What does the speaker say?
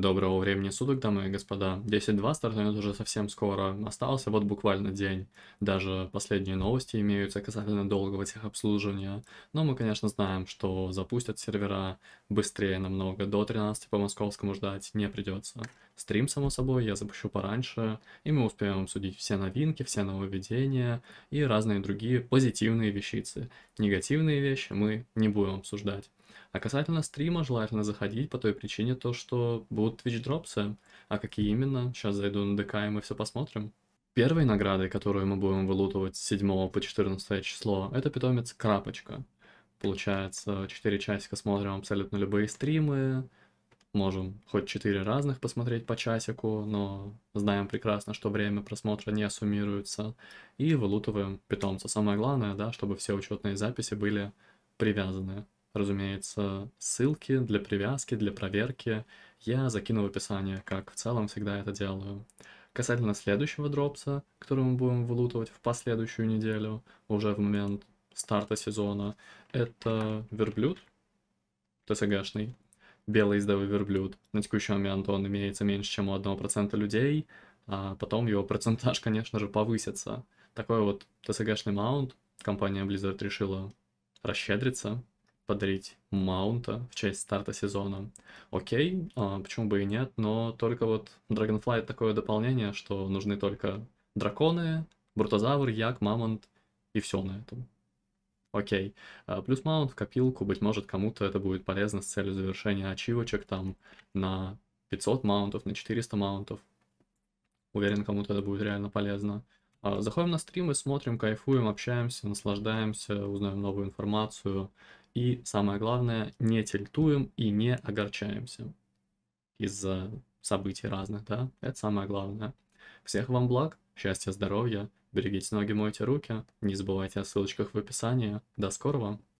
Доброго времени суток, дамы и господа. 10.2 стартанет уже совсем скоро. Остался вот буквально день. Даже последние новости имеются касательно долгого техобслуживания. Но мы, конечно, знаем, что запустят сервера быстрее намного. До 13 по московскому ждать не придется. Стрим, само собой, я запущу пораньше, и мы успеем обсудить все новинки, все нововведения и разные другие позитивные вещицы. Негативные вещи мы не будем обсуждать. А касательно стрима, желательно заходить по той причине, то, что будут Twitch дропсы. А какие именно? Сейчас зайду на ДК, и мы все посмотрим. Первой наградой, которую мы будем вылутывать с 7 по 14 число, это питомец Крапочка. Получается, 4 часика смотрим абсолютно любые стримы, можем хоть 4 разных посмотреть по часику, но знаем прекрасно, что время просмотра не суммируется, и вылутываем питомца. Самое главное, да, чтобы все учетные записи были привязаны разумеется, ссылки для привязки, для проверки я закину в описание, как в целом всегда это делаю. Касательно следующего дропса, который мы будем вылутывать в последующую неделю, уже в момент старта сезона, это верблюд, ТСГшный, белый издовый верблюд. На текущий момент он имеется меньше, чем у 1% людей, а потом его процентаж, конечно же, повысится. Такой вот ТСГшный маунт компания Blizzard решила расщедриться подарить маунта в честь старта сезона. Окей, а, почему бы и нет, но только вот Dragonfly такое дополнение, что нужны только драконы, брутозавр, як, мамонт и все на этом. Окей. А, плюс маунт в копилку, быть может, кому-то это будет полезно с целью завершения ачивочек там на 500 маунтов, на 400 маунтов. Уверен, кому-то это будет реально полезно. А, заходим на стримы, смотрим, кайфуем, общаемся, наслаждаемся, узнаем новую информацию, и самое главное, не тельтуем и не огорчаемся из-за событий разных, да? Это самое главное. Всех вам благ, счастья, здоровья, берегите ноги, мойте руки, не забывайте о ссылочках в описании. До скорого!